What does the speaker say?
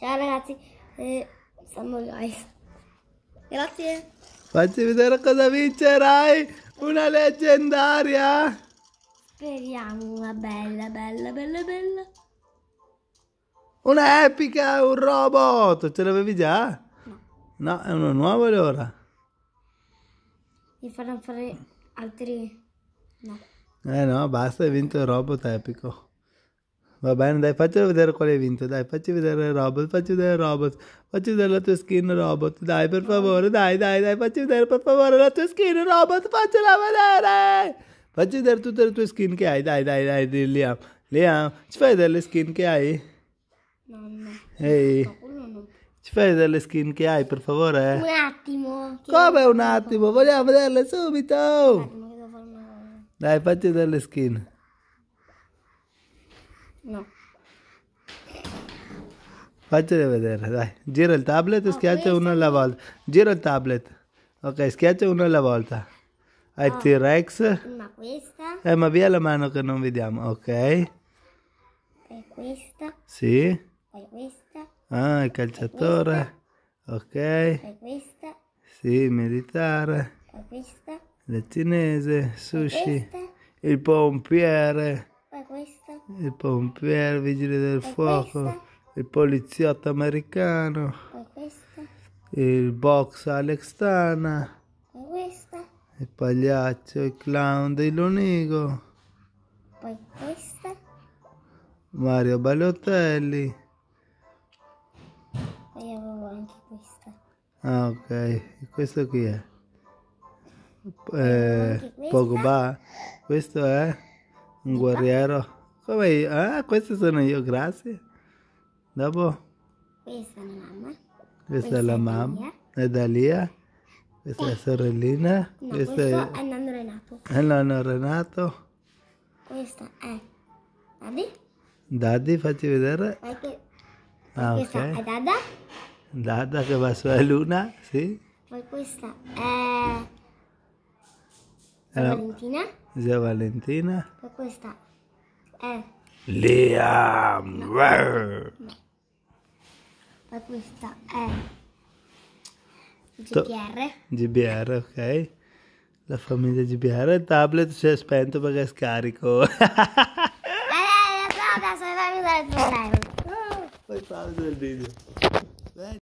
Ciao ragazzi, eh, siamo guys. Grazie. Facci vedere cosa vincerai. Una leggendaria. Speriamo una bella, bella, bella, bella. Una epica, un robot. Ce l'avevi già? No. No, è uno nuovo allora. Mi faranno fare altri... No. Eh no, basta, hai vinto il robot epico. Va bene, dai, faccelo vedere quale hai vinto. Dai, facci vedere Robot, facci vedere Robot, facci vedere la tua skin Robot. Dai, per favore, dai, dai, dai, facci vedere per favore la tua skin Robot, faccela vedere! Facci vedere tutte le tue skin che hai, dai, dai, dai, Liam. Liam, ci fai vedere le skin che hai? No, no. Ehi. Ci fai vedere le skin che hai, per favore? Un attimo. Come un attimo? Vogliamo vederle subito! Un attimo, devo fare una... Dai, facci vedere le skin. No. Faccele vedere, dai. Gira il tablet e no, ah, schiaccia uno alla volta. Gira il tablet. Ok, schiaccia uno alla volta. Hai no. Ah. T-Rex. Ma questa? Eh, ma via la mano che non vediamo, ok? E questa? Sì. E questa? Ah, il calciatore. Ok. E questa? Sì, militare. E questa? La cinese, sushi. Il pompiere il pompiere, vigile del e fuoco, questa? il poliziotto americano, il box Alex Tana, il pagliaccio, il clown dei Lonigo, Mario Balotelli. Poi avevo anche questa. Ah ok, questo qui è. Eh, Pogba, questo è un guerriero come io? Ah, queste sono io, grazie. Dopo? Questa è la mamma. Questa, è la mamma. È Dalia. Questa eh. è sorellina. No, questo è... è nonno Renato. È nonno Renato. Questa è Daddy. Daddy, facci vedere. Perché... Ah, questa okay. è Dada. Dada che va sulla luna, sì. Poi questa è... Zia Valentina. Zia Valentina. Poi questa eh. Liam. No. Poi questa è GBR. GBR, ok. La famiglia GBR. Il tablet si è spento perché è scarico. eh, eh, eh la mi fai vedere il tuo tablet. Fai fare il video.